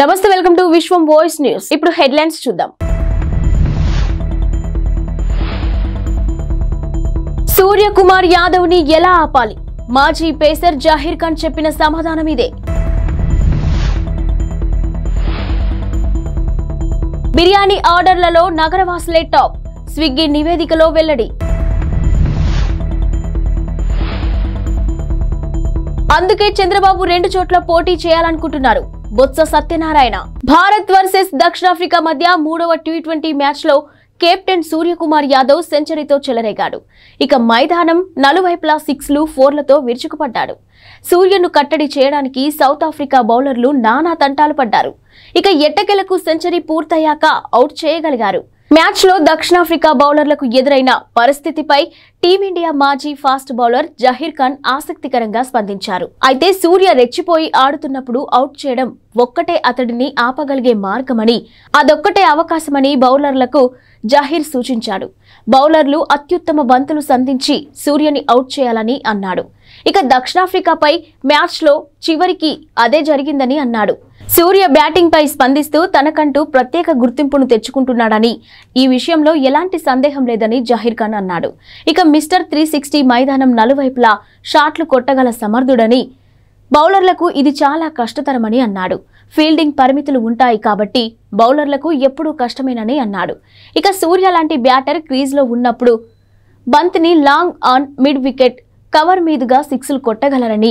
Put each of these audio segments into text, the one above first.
నమస్తే welcome to Vishwam voice news ఇప్పుడు headlines చూద్దాం సూర్యకుమార్ యాదవ్ ని ఎలా ఆపాలి మాజీ పేసర్ జాహీర్ ఖాన్ చెప్పిన సమాధానం ఇదే బిర్యానీ ఆర్డర్లలో నగరవాసులే టాప్ స్విగ్గీ నివేదికలో వెల్లడి అందుకే చంద్రబాబు రెండు చోట్ల పోటీ చేయాలనుకుంటున్నారు బొత్స సత్యనారాయణ భారత్ వర్సెస్ దక్షిణాఫ్రికా మధ్య మూడవ టీ ట్వంటీ మ్యాచ్ లో కెప్టెన్ సూర్యకుమార్ యాదవ్ సెంచరీతో చెలరేగాడు ఇక మైదానం నలువైపులా సిక్స్లు ఫోర్లతో విరుచుకుపడ్డాడు సూర్యను కట్టడి చేయడానికి సౌత్ ఆఫ్రికా బౌలర్లు నానా తంటాలు పడ్డారు ఇక ఎట్టకెలకు సెంచరీ పూర్తయ్యాక అవుట్ చేయగలిగారు మ్యాచ్లో దక్షిణాఫ్రికా బౌలర్లకు ఎదురైన పరిస్థితిపై టీమిండియా మాజీ ఫాస్ట్ బౌలర్ జహీర్ ఖాన్ ఆసక్తికరంగా స్పందించారు అయితే సూర్య రెచ్చిపోయి ఆడుతున్నప్పుడు అవుట్ చేయడం ఒక్కటే అతడిని ఆపగలిగే మార్గమని అదొక్కటే అవకాశమని బౌలర్లకు జహీర్ సూచించాడు బౌలర్లు అత్యుత్తమ బంతులు సంధించి సూర్యని అవుట్ చేయాలని అన్నాడు ఇక దక్షిణాఫ్రికాపై మ్యాచ్లో చివరికి అదే జరిగిందని అన్నాడు సూర్య బ్యాటింగ్పై స్పందిస్తూ తనకంటూ ప్రత్యేక గుర్తింపును తెచ్చుకుంటున్నాడని ఈ విషయంలో ఎలాంటి సందేహం లేదని జహీర్ ఖాన్ అన్నాడు ఇక మిస్టర్ త్రీ సిక్స్టీ మైదానం నలువైపులా షాట్లు కొట్టగల సమర్థుడని బౌలర్లకు ఇది చాలా కష్టతరమని అన్నాడు ఫీల్డింగ్ పరిమితులు ఉంటాయి కాబట్టి బౌలర్లకు ఎప్పుడూ కష్టమేనని అన్నాడు ఇక సూర్య లాంటి బ్యాటర్ క్రీజ్లో ఉన్నప్పుడు బంత్ని long on mid wicket cover మీదుగా సిక్స్లు కొట్టగలరని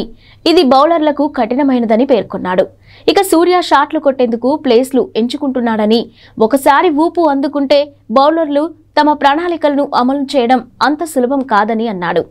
ఇది బౌలర్లకు కఠినమైనదని పేర్కొన్నాడు ఇక సూర్య షాట్లు కొట్టేందుకు ప్లేస్లు ఎంచుకుంటున్నాడని ఒకసారి ఊపు అందుకుంటే బౌలర్లు తమ ప్రణాళికలను అమలు చేయడం అంత సులభం కాదని అన్నాడు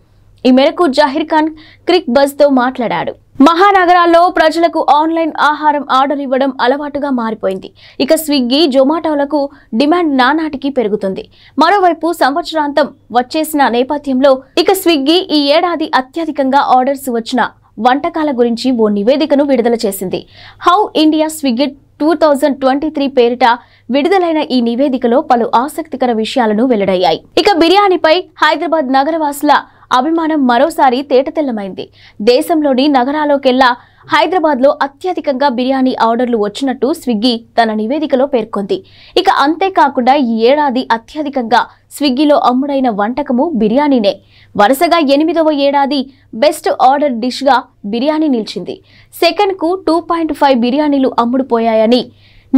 ఈ మేరకు జాహీర్ ఖాన్ క్రిక్ బజ్తో మాట్లాడాడు మహానగరాల్లో ప్రజలకు ఆన్లైన్ ఆహారం ఆర్డర్ ఇవ్వడం అలవాటుగా మారిపోయింది ఇక స్విగ్గీ జొమాటోలకు డిమాండ్ నానాటికి పెరుగుతుంది మరోవైపు సంవత్సరాంతం వచ్చేసిన నేపథ్యంలో ఇక స్విగ్గీ ఈ ఏడాది అత్యధికంగా ఆర్డర్స్ వచ్చిన వంటకాల గురించి ఓ నివేదికను విడుదల చేసింది how India Swiggy'd two thousand twenty three పేరిట విడుదలైన ఈ నివేదికలో పలు ఆసక్తికర విషయాలను వెల్లడయ్యాయి ఇక బిర్యానీపై హైదరాబాద్ నగరవాసుల అభిమానం మరోసారి తేటతెల్లమైంది దేశంలోని నగరాలోకెల్లా హైదరాబాద్లో అత్యధికంగా బిర్యానీ ఆర్డర్లు వచ్చినట్టు స్విగ్గీ తన నివేదికలో పేర్కొంది ఇక అంతేకాకుండా ఈ ఏడాది అత్యధికంగా స్విగ్గీలో అమ్ముడైన వంటకము బిర్యానీనే వరుసగా ఎనిమిదవ ఏడాది బెస్ట్ ఆర్డర్ డిష్గా బిర్యానీ నిలిచింది సెకండ్కు టూ పాయింట్ ఫైవ్ బిర్యానీలు అమ్ముడుపోయాయని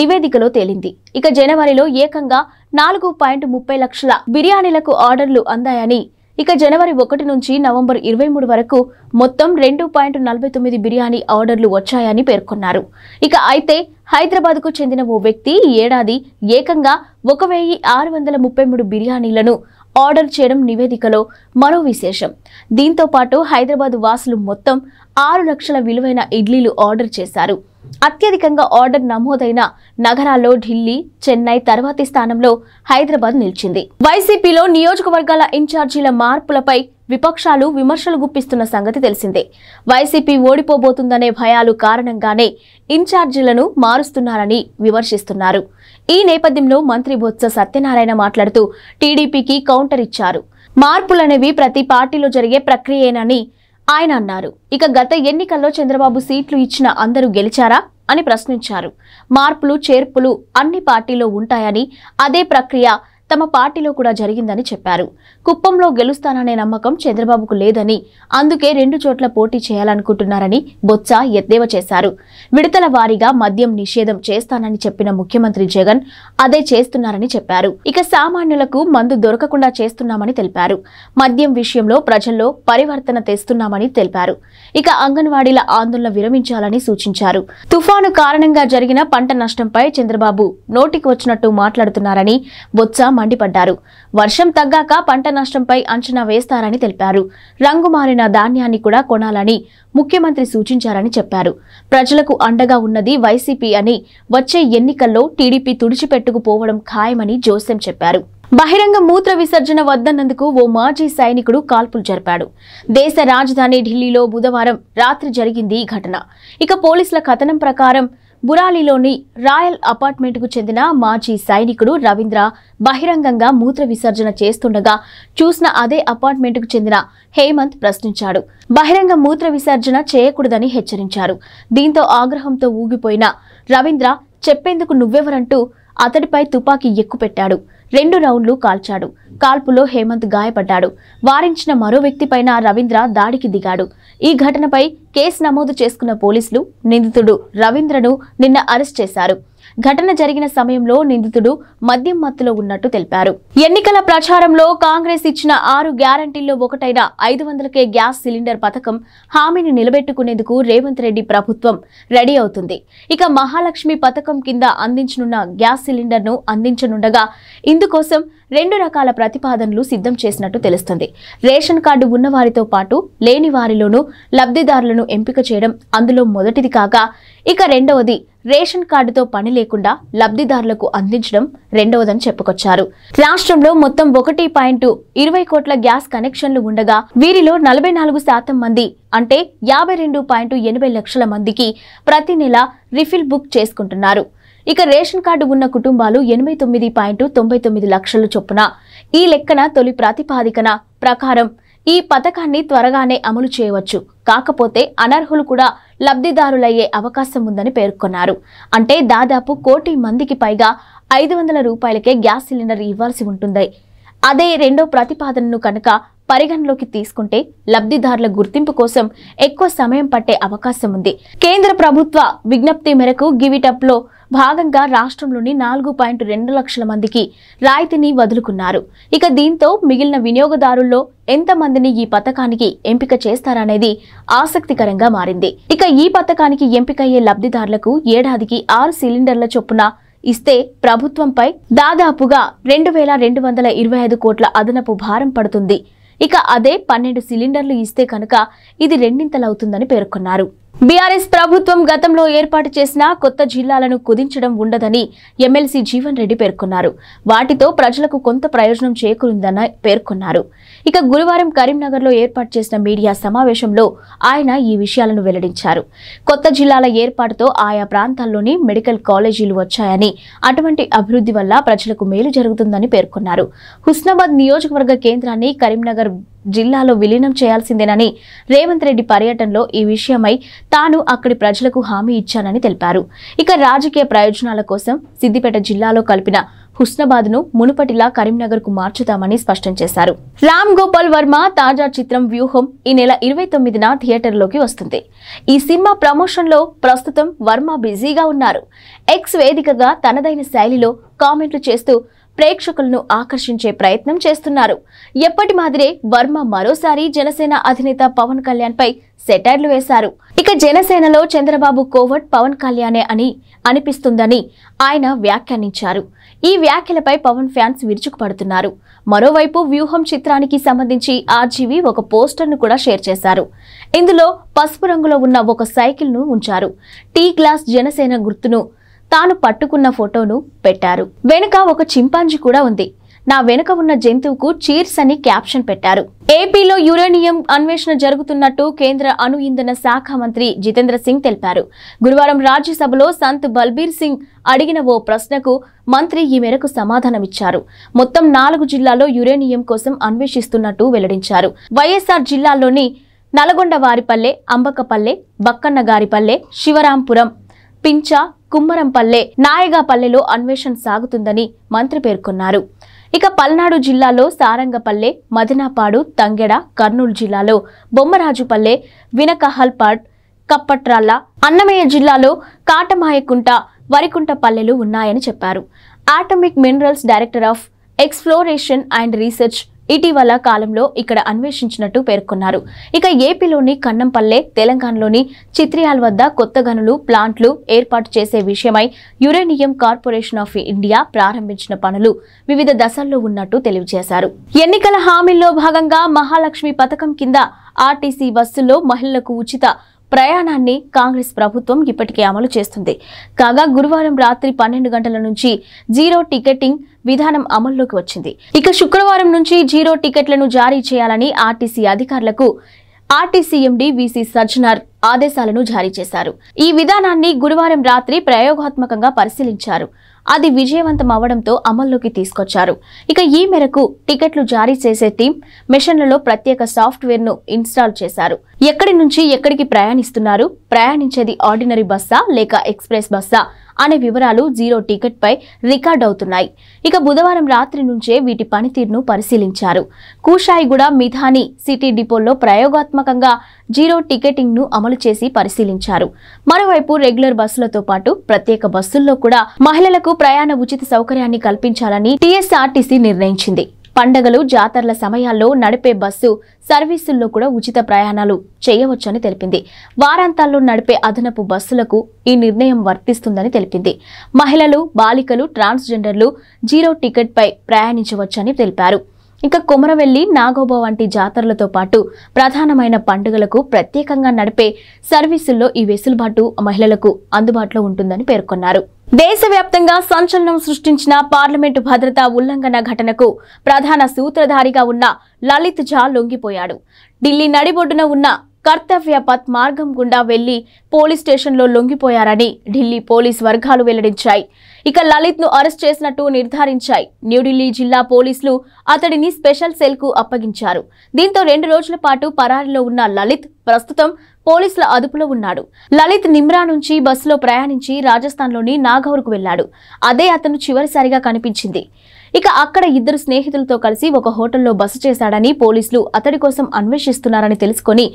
నివేదికలో తేలింది ఇక జనవరిలో ఏకంగా నాలుగు పాయింట్ ముప్పై లక్షల బిర్యానీలకు ఆర్డర్లు అందాయని ఇక జనవరి ఒకటి నుంచి నవంబర్ ఇరవై మూడు వరకు మొత్తం రెండు పాయింట్ నలభై తొమ్మిది బిర్యానీ ఆర్డర్లు వచ్చాయని పేర్కొన్నారు ఇక అయితే హైదరాబాద్కు చెందిన ఓ వ్యక్తి ఈ ఏడాది ఏకంగా ఒక వెయ్యి ఆరు వందల ముప్పై మూడు బిర్యానీలను ఆర్డర్ చేయడం నివేదికలో మరో విశేషం దీంతో పాటు హైదరాబాద్ వాసులు మొత్తం ఆరు లక్షల విలువైన ఇడ్లీలు ఆర్డర్ చేశారు అత్యధికంగా ఆర్డర్ నమోదైన నగరాల్లో ఢిల్లీ చెన్నై తర్వాతి స్థానంలో హైదరాబాద్ నిలిచింది వైసీపీలో నియోజకవర్గాల ఇన్ఛార్జీల మార్పులపై విపక్షాలు విమర్శలు గుప్పిస్తున్న సంగతి తెలిసిందే వైసీపీ ఓడిపోబోతుందనే భయాలు కారణంగానే ఇన్ఛార్జీలను మారుస్తున్నారని విమర్శిస్తున్నారు ఈ నేపథ్యంలో మంత్రి బొత్స సత్యనారాయణ మాట్లాడుతూ టీడీపీకి కౌంటర్ ఇచ్చారు మార్పులనేవి ప్రతి పార్టీలో జరిగే ప్రక్రియేనని ఆయన అన్నారు ఇక గత ఎన్నికల్లో చంద్రబాబు సీట్లు ఇచ్చిన అందరూ గెలిచారా అని ప్రశ్నించారు మార్పులు చేర్పులు అన్ని పార్టీలో ఉంటాయని అదే ప్రక్రియ తమ పార్టీలో కూడా జరిగిందని చెప్పారు కుప్పంలో గెలుస్తాననే నమ్మకం చంద్రబాబుకు లేదని అందుకే రెండు చోట్ల పోటీ చేయాలనుకుంటున్నారని బొత్స ఎద్దేవా చేశారు విడతల వారీగా మద్యం నిషేధం చేస్తానని చెప్పిన ముఖ్యమంత్రి జగన్ అదే చేస్తున్నారని చెప్పారు ఇక సామాన్యులకు మందు దొరకకుండా చేస్తున్నామని తెలిపారు మద్యం విషయంలో ప్రజల్లో పరివర్తన తెస్తున్నామని తెలిపారు ఇక అంగన్వాడీల ఆందోళన విరమించాలని సూచించారు తుఫాను కారణంగా జరిగిన పంట నష్టంపై చంద్రబాబు నోటికి వచ్చినట్టు మాట్లాడుతున్నారని బొత్స మండిపడ్డారు వర్షం తగ్గాక పంట నష్టంపై అంచనా వేస్తారని తెలిపారు రంగు మారిన ధాన్యాన్ని కూడా కొనాలని ముఖ్యమంత్రి సూచించారని చెప్పారు ప్రజలకు అండగా ఉన్నది వైసీపీ అని వచ్చే ఎన్నికల్లో టీడీపీ తుడిచిపెట్టుకుపోవడం ఖాయమని జోస్యం చెప్పారు బహిరంగ మూత్ర విసర్జన వద్దన్నందుకు ఓ మాజీ సైనికుడు కాల్పులు జరిపాడు దేశ రాజధాని ఢిల్లీలో బుధవారం రాత్రి జరిగింది ఈ ఘటన ఇక పోలీసుల కథనం ప్రకారం బురాలిలోని రాయల్ అపార్ట్మెంట్కు చెందిన మాజీ సైనికుడు రవీంద్ర బహిరంగంగా మూత్ర విసర్జన చేస్తుండగా చూసిన అదే అపార్ట్మెంట్కు చెందిన హేమంత్ ప్రశ్నించాడు బహిరంగ మూత్ర విసర్జన చేయకూడదని హెచ్చరించారు దీంతో ఆగ్రహంతో ఊగిపోయిన రవీంద్ర చెప్పేందుకు నువ్వెవరంటూ అతడిపై తుపాకీ ఎక్కుపెట్టాడు రెండు రౌండ్లు కాల్చాడు కాల్పులో హేమంత్ గాయపడ్డాడు వారించిన మరో వ్యక్తిపైన రవీంద్ర దాడికి దిగాడు ఈ ఘటనపై కేసు నమోదు చేసుకున్న పోలీసులు నిందితుడు రవీంద్రను నిన్న అరెస్ట్ చేశారు ఘటన జరిగిన సమయంలో నిందితుడు మద్యం మత్తులో ఉన్నట్టు తెలిపారు ఎన్నికల ప్రచారంలో కాంగ్రెస్ ఇచ్చిన ఆరు గ్యారంటీల్లో ఒకటైన ఐదు వందలకే గ్యాస్ సిలిండర్ పథకం హామీని నిలబెట్టుకునేందుకు రేవంత్ రెడ్డి ప్రభుత్వం రెడీ అవుతుంది ఇక మహాలక్ష్మి పథకం కింద అందించనున్న గ్యాస్ సిలిండర్ను అందించనుండగా ఇందుకోసం రెండు రకాల ప్రతిపాదనలు సిద్ధం చేసినట్టు తెలుస్తుంది రేషన్ కార్డు ఉన్నవారితో పాటు లేని వారిలోనూ లబ్ధిదారులను ఎంపిక చేయడం అందులో మొదటిది కాగా ఇక రెండవది రేషన్ కార్డుతో పని లేకుండా లబ్ధిదారులకు అందించడం రెండవదని చెప్పుకొచ్చారు రాష్ట్రంలో మొత్తం ఒకటి పాయింట్ ఇరవై కోట్ల గ్యాస్ కనెక్షన్లు ఉండగా వీరిలో నలభై నాలుగు శాతం మంది అంటే యాభై రెండు పాయింట్ ఎనభై లక్షల మందికి ప్రతి నెల రిఫిల్ బుక్ చేసుకుంటున్నారు ఇక రేషన్ కార్డు ఉన్న కుటుంబాలు ఎనభై తొమ్మిది పాయింట్ తొంభై తొమ్మిది లక్షలు చొప్పున ఈ లెక్కన తొలి ప్రాతిపాదికన ప్రకారం ఈ పథకాన్ని త్వరగానే అమలు చేయవచ్చు కాకపోతే అనర్హులు కూడా లబ్ధిదారులయ్యే అవకాశం ఉందని పేర్కొన్నారు అంటే దాదాపు కోటి మందికి పైగా ఐదు వందల రూపాయలకే గ్యాస్ సిలిండర్ ఇవ్వాల్సి ఉంటుంది అదే రెండో ప్రతిపాదనను కనుక పరిగణలోకి తీసుకుంటే లబ్ధిదారుల గుర్తింపు కోసం ఎక్కువ సమయం పట్టే అవకాశం ఉంది కేంద్ర ప్రభుత్వ విజ్ఞప్తి మేరకు గివిటప్లో లో భాగంగా రాష్ట్రంలోని నాలుగు పాయింట్ రెండు లక్షల మందికి రాయితీని వదులుకున్నారు ఇక దీంతో మిగిలిన వినియోగదారుల్లో ఎంతమందిని ఈ పథకానికి ఎంపిక చేస్తారనేది ఆసక్తికరంగా మారింది ఇక ఈ పథకానికి ఎంపికయ్యే లబ్ధిదారులకు ఏడాదికి ఆరు సిలిండర్ల చొప్పున ఇస్తే ప్రభుత్వంపై దాదాపుగా రెండు వేల రెండు వందల ఇరవై ఐదు కోట్ల అదనపు భారం పడుతుంది ఇక అదే పన్నెండు సిలిండర్లు ఇస్తే కనుక ఇది రెండింతలవుతుందని పేర్కొన్నారు బీఆర్ఎస్ ప్రభుత్వం గతంలో ఏర్పాటు చేసిన కొత్త జిల్లాలను కుదించడం ఉండదని ఎమ్మెల్సీ జీవన్ రెడ్డి పేర్కొన్నారు వాటితో ప్రజలకు కొంత ప్రయోజనం చేకూరిందని పేర్కొన్నారు ఇక గురువారం కరీంనగర్లో ఏర్పాటు చేసిన మీడియా సమావేశంలో ఆయన ఈ విషయాలను వెల్లడించారు కొత్త జిల్లాల ఏర్పాటుతో ఆయా ప్రాంతాల్లోని మెడికల్ కాలేజీలు వచ్చాయని అటువంటి అభివృద్ధి వల్ల ప్రజలకు మేలు జరుగుతుందని పేర్కొన్నారు హుస్నాబాద్ నియోజకవర్గ కేంద్రాన్ని కరీంనగర్ జిల్లాలో విలీనం చేయాల్సిందేనని రేవంత్ రెడ్డి పర్యటనలో ఈ విషయమై తాను అక్కడి ప్రజలకు హామీ ఇచ్చానని తెలిపారు ఇక రాజకీయ ప్రయోజనాల కోసం సిద్దిపేట జిల్లాలో కలిపిన హుస్నాబాద్ ను మునుపటిలా కరీంనగర్ కు మార్చుతామని స్పష్టం చేశారు రామ్ గోపాల్ వర్మ తాజా చిత్రం వ్యూహం ఈ నెల ఇరవై తొమ్మిదిన థియేటర్లోకి వస్తుంది ఈ సినిమా ప్రమోషన్ లో ప్రస్తుతం వర్మ బిజీగా ఉన్నారు ఎక్స్ వేదికగా తనదైన శైలిలో కామెంట్లు చేస్తూ ప్రేక్షకులను ఆకర్షించే ప్రయత్నం చేస్తున్నారు ఎప్పటి మాదిరే వర్మ మరోసారి జనసేన అధినేత పవన్ కళ్యాణ్ పై సెటైర్లు వేశారు ఇక జనసేనలో చంద్రబాబు కోవట్ పవన్ కళ్యాణే అని అనిపిస్తుందని ఆయన వ్యాఖ్యానించారు ఈ వ్యాఖ్యలపై పవన్ ఫ్యాన్స్ విరుచుకుపడుతున్నారు మరోవైపు వ్యూహం చిత్రానికి సంబంధించి ఆర్జీవి ఒక పోస్టర్ను కూడా షేర్ చేశారు ఇందులో పసుపు రంగులో ఉన్న ఒక సైకిల్ను ఉంచారు టీ గ్లాస్ జనసేన గుర్తును తాను పట్టుకున్న ఫోటోను పెట్టారు వెనుక ఒక చింపాంజీ కూడా ఉంది నా వెనుక ఉన్న జంతువుకు చీర్స్ అని క్యాప్షన్ పెట్టారు ఏపీలో యురేనియం అన్వేషణ జరుగుతున్నట్టు కేంద్ర అణు ఇంధన శాఖ మంత్రి జితేంద్ర సింగ్ తెలిపారు గురువారం రాజ్యసభలో సంత్ బల్బీర్ సింగ్ అడిగిన ఓ ప్రశ్నకు మంత్రి ఈ మేరకు సమాధానమిచ్చారు మొత్తం నాలుగు జిల్లాల్లో యురేనియం కోసం అన్వేషిస్తున్నట్టు వెల్లడించారు వైఎస్ఆర్ జిల్లాల్లోని నల్గొండ వారిపల్లె అంబకపల్లె బక్కన్నగారిపల్లె శివరాంపురం పించా కుమ్మరంపల్లె నాయగాపల్లెలో అన్వేషణ సాగుతుందని మంత్రి పేర్కొన్నారు ఇక పల్నాడు జిల్లాలో సారంగపల్లె మదినాపాడు తంగెడ కర్నూలు జిల్లాలో బొమ్మరాజుపల్లె వినకహల్పాడ్ కప్పట్రాళ్ళ అన్నమయ్య జిల్లాలో కాటమాయకుంట వరికుంట పల్లెలు ఉన్నాయని చెప్పారు atomic minerals director of exploration and research ఇటీవల కాలంలో ఇక్కడ అన్వేషించినట్టు పేర్కొన్నారు ఇక ఏపీలోని కన్నంపల్లె తెలంగాణలోని చిత్రియాల్ వద్ద కొత్త గనులు ప్లాంట్లు ఏర్పాటు చేసే విషయమై యురేనియం కార్పొరేషన్ ఆఫ్ ఇండియా ప్రారంభించిన పనులు వివిధ దశల్లో ఉన్నట్టు తెలియజేశారు ఎన్నికల హామీల్లో భాగంగా మహాలక్ష్మి పథకం కింద ఆర్టీసీ బస్సుల్లో మహిళలకు ఉచిత ప్రయాణాన్ని కాంగ్రెస్ ప్రభుత్వం ఇప్పటికే అమలు చేస్తుంది కాగా గురువారం రాత్రి పన్నెండు గంటల నుంచి జీరో టికెటింగ్ విధానం అమల్లోకి వచ్చింది ఇక శుక్రవారం నుంచి జీరో టికెట్లను జారీ చేయాలని ఆర్టీసీ అధికారులకు ఆర్టీసీఎండి వీసీ సజ్జనార్ ఆదేశాలను జారీ చేశారు ఈ విధానాన్ని గురువారం రాత్రి ప్రయోగాత్మకంగా పరిశీలించారు అది విజయవంతం అవడంతో అమల్లోకి తీసుకొచ్చారు ఇక ఈ మేరకు టికెట్లు జారీ చేసే టీం మిషన్లలో ప్రత్యేక సాఫ్ట్వేర్ ను ఇన్స్టాల్ చేశారు ఎక్కడి నుంచి ఎక్కడికి ప్రయాణిస్తున్నారు ప్రయాణించేది ఆర్డినరీ బస్సా లేక ఎక్స్ప్రెస్ బస్సా అనే వివరాలు జీరో టికెట్ పై రికార్డ్ అవుతున్నాయి ఇక బుధవారం రాత్రి నుంచే వీటి పనితీరును పరిశీలించారు కూషాయిగూడ మిథాని సిటీ డిపోల్లో ప్రయోగాత్మకంగా జీరో టికెటింగ్ ను అమలు చేసి పరిశీలించారు మరోవైపు రెగ్యులర్ బస్సులతో పాటు ప్రత్యేక బస్సుల్లో కూడా మహిళలకు ప్రయాణ ఉచిత సౌకర్యాన్ని కల్పించాలని టీఎస్ఆర్టీసీ నిర్ణయించింది పండగలు జాతరల సమయాల్లో నడిపే బస్సు సర్వీసుల్లో కూడా ఉచిత ప్రయాణాలు చేయవచ్చని తెలిపింది వారాంతాల్లో నడిపే అదనపు బస్సులకు ఈ నిర్ణయం వర్తిస్తుందని తెలిపింది మహిళలు బాలికలు ట్రాన్స్జెండర్లు జీరో టికెట్పై ప్రయాణించవచ్చని తెలిపారు ఇక కుమరవెల్లి నాగోబా వంటి జాతరలతో పాటు ప్రధానమైన పండుగలకు ప్రత్యేకంగా నడిపే సర్వీసుల్లో ఈ వెసులుబాటు మహిళలకు అందుబాటులో ఉంటుందని పేర్కొన్నారు దేశవ్యాప్తంగా సంచలనం సృష్టించిన పార్లమెంటు భద్రతా ఉల్లంఘన ఘటనకు ప్రధాన సూత్రధారిగా ఉన్న లలిత్ ఝా లొంగిపోయాడు ఢిల్లీ నడిబొడ్డున ఉన్న కర్తవ్య పథ్ మార్గం గుండా వెళ్లి పోలీస్ స్టేషన్లో లొంగిపోయారని ఢిల్లీ పోలీస్ వర్గాలు వెల్లడించాయి ఇక లలిత్ ను అరెస్ట్ చేసినట్టు నిర్ధారించాయి న్యూఢిల్లీ జిల్లా పోలీసులు అతడిని స్పెషల్ సెల్ కు అప్పగించారు దీంతో రెండు రోజుల పాటు పరారిలో ఉన్న లలిత్ ప్రస్తుతం పోలీసుల అదుపులో ఉన్నాడు లలిత్ నిమ్రా నుంచి బస్సులో ప్రయాణించి రాజస్థాన్లోని నాగౌర్కు వెళ్లాడు అదే అతను చివరిసారిగా కనిపించింది ఇక అక్కడ ఇద్దరు స్నేహితులతో కలిసి ఒక హోటల్లో బస చేశాడని పోలీసులు అతడి కోసం అన్వేషిస్తున్నారని తెలుసుకొని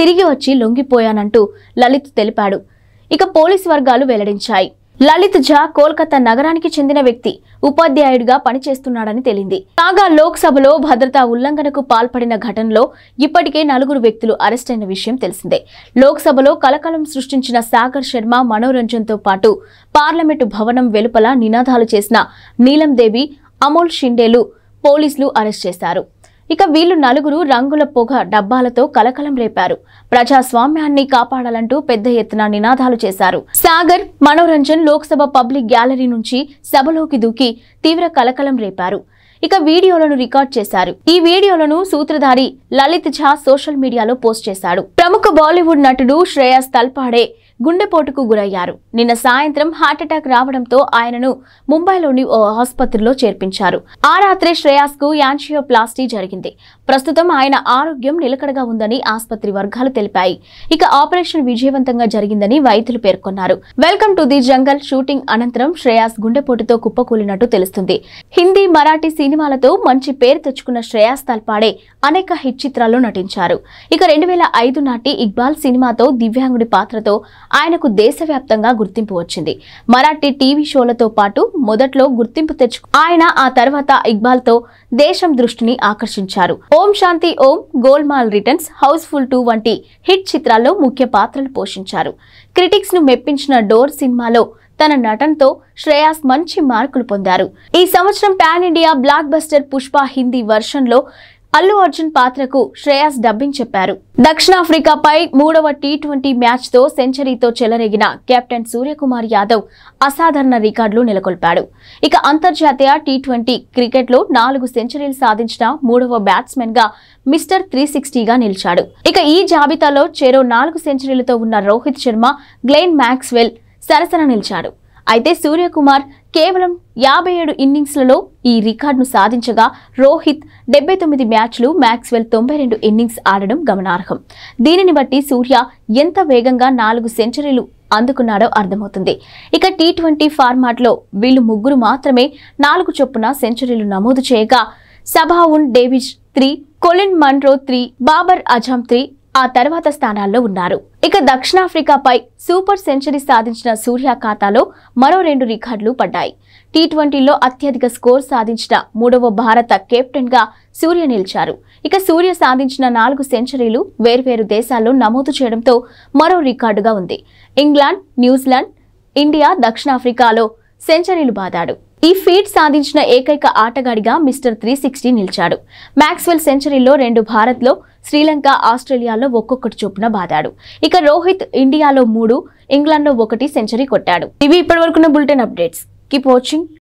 తిరిగి వచ్చి లొంగిపోయానంటూ లలిత్ తెలిపాడు ఇక పోలీసు వర్గాలు వెల్లడించాయి లలిత్ ఝా కోల్కతా నగరానికి చెందిన వ్యక్తి ఉపాధ్యాయుడిగా పనిచేస్తున్నాడని తేలింది కాగా లోక్సభలో భద్రతా ఉల్లంఘనకు పాల్పడిన ఘటనలో ఇప్పటికే నలుగురు వ్యక్తులు అరెస్ట్ అయిన విషయం తెలిసిందే లోక్సభలో కలకలం సృష్టించిన సాగర్ శర్మ మనోరంజన్తో పాటు పార్లమెంటు భవనం వెలుపల నినాదాలు చేసిన నీలం దేవి అమోల్ షిండేలు పోలీసులు అరెస్ట్ చేశారు ఇక వీళ్ళు నలుగురు రంగుల పొగ డబ్బాలతో కలకలం రేపారు ప్రజాస్వామ్యాన్ని కాపాడాలంటూ పెద్ద ఎత్తున నినాదాలు చేశారు సాగర్ మనోరంజన్ లోక్సభ పబ్లిక్ గ్యాలరీ నుంచి సభలోకి దూకి తీవ్ర కలకలం రేపారు ఇక వీడియోలను రికార్డ్ చేశారు ఈ వీడియోలను సూత్రధారి లలిత్ ఝా సోషల్ మీడియాలో పోస్ట్ చేశాడు ప్రముఖ బాలీవుడ్ నటుడు శ్రేయస్ తల్పాడే గుండెపోటుకు గురయ్యారు నిన్న సాయంత్రం హార్ట్అటాక్ రావడంతో ఆయనను ముంబైలోని ఓ ఆసుపత్రిలో చేర్పించారు ఆ రాత్రే శ్రేయాస్ కు యాంజియోప్లాస్టీ జరిగింది ప్రస్తుతం ఆయన ఆరోగ్యం నిలకడగా ఉందని ఆసుపత్రి వర్గాలు తెలిపాయి ఇక ఆపరేషన్ విజయవంతంగా జరిగిందని వైద్యులు పేర్కొన్నారు welcome to the jungle shooting అనంతరం శ్రేయాస్ గుండెపోటుతో కుప్పకూలినట్టు తెలుస్తుంది హిందీ మరాఠీ సినిమాలతో మంచి పేరు తెచ్చుకున్న శ్రేయాస్ తల్పాడే అనేక హిట్ చిత్రాల్లో నటించారు ఇక రెండు వేల ఐదు నాటి ఇక్బాల్ సినిమాతో దివ్యాంగుడి పాత్రతో ఆయనకు దేశవ్యాప్తంగా గుర్తింపు వచ్చింది మరాఠీ టీవీ షోలతో పాటు మొదట్లో గుర్తింపు తెచ్చుకు ఆయన ఆ తర్వాత ఇక్బాల్ తో దేశం దృష్టిని ఆకర్షించారు ఓ Om Shanti Om Golmaal returns Housefull two వంటి హిట్ చిత్రాల్లో ముఖ్య పాత్రలు పోషించారు క్రిటిక్స్ ను మెప్పించిన డోర్ సినిమాలో తన నటనతో శ్రేయాస్ మంచి మార్కులు పొందారు ఈ సంవత్సరం pan India blockbuster Pushpa Hindi వర్షన్లో అల్లు అర్జున్ పాత్రకు శ్రేయాస్ డబ్బింగ్ చెప్పారు దక్షిణాఫ్రికాపై మూడవ టీ ట్వంటీ మ్యాచ్తో సెంచరీతో చెలరేగిన కెప్టెన్ సూర్యకుమార్ యాదవ్ అసాధారణ రికార్డులు నెలకొల్పాడు ఇక అంతర్జాతీయ టీ ట్వంటీ క్రికెట్లో నాలుగు సెంచరీలు సాధించిన మూడవ బ్యాట్స్మెన్గా మిస్టర్ త్రీ సిక్స్టీగా నిలిచాడు ఇక ఈ జాబితాలో చెరో నాలుగు సెంచరీలతో ఉన్న రోహిత్ శర్మ గ్లెయిన్ మ్యాక్స్వెల్ సరసన నిలిచాడు అయితే సూర్యకుమార్ కేవలం యాభై ఏడు ఇన్నింగ్స్లలో ఈ రికార్డును సాధించగా రోహిత్ డెబ్బై తొమ్మిది మ్యాచ్లు మ్యాక్స్వెల్ తొంభై రెండు ఇన్నింగ్స్ ఆడడం గమనార్హం దీనిని బట్టి సూర్య ఎంత వేగంగా నాలుగు సెంచరీలు అందుకున్నాడో అర్థమవుతుంది ఇక టీ ట్వంటీ ఫార్మాట్లో వీళ్ళు ముగ్గురు మాత్రమే నాలుగు చొప్పున సెంచరీలు నమోదు చేయగా Sabawoon Davizi three Colin Munro three Babar Azam three ఆ తర్వాత స్థానాల్లో ఉన్నారు ఇక దక్షిణాఫ్రికాపై సూపర్ సెంచరీ సాధించిన సూర్య ఖాతాలో మరో రెండు రికార్డులు పడ్డాయి టీ ట్వంటీలో అత్యధిక స్కోర్ సాధించిన మూడవ భారత కెప్టెన్గా సూర్య నిలిచారు ఇక సూర్య సాధించిన నాలుగు సెంచరీలు వేర్వేరు దేశాల్లో నమోదు చేయడంతో మరో రికార్డుగా ఉంది ఇంగ్లాండ్ న్యూజిలాండ్ ఇండియా దక్షిణాఫ్రికాలో సెంచరీలు బాదాడు ఈ ఫీట్ సాధించిన ఏకైక ఆటగాడిగా మిస్టర్ త్రీ సిక్స్టీ నిలిచాడు మ్యాక్స్వెల్ సెంచరీలో రెండు భారత్లో శ్రీలంక ఆస్ట్రేలియాలో ఒక్కొక్కటి చొప్పున బాదాడు ఇక రోహిత్ ఇండియాలో మూడు ఇంగ్లాండ్లో ఒకటి సెంచరీ కొట్టాడు ఇవి ఇప్పటివరకున్న బులెటిన్ అప్డేట్స్ కీప్ వాచింగ్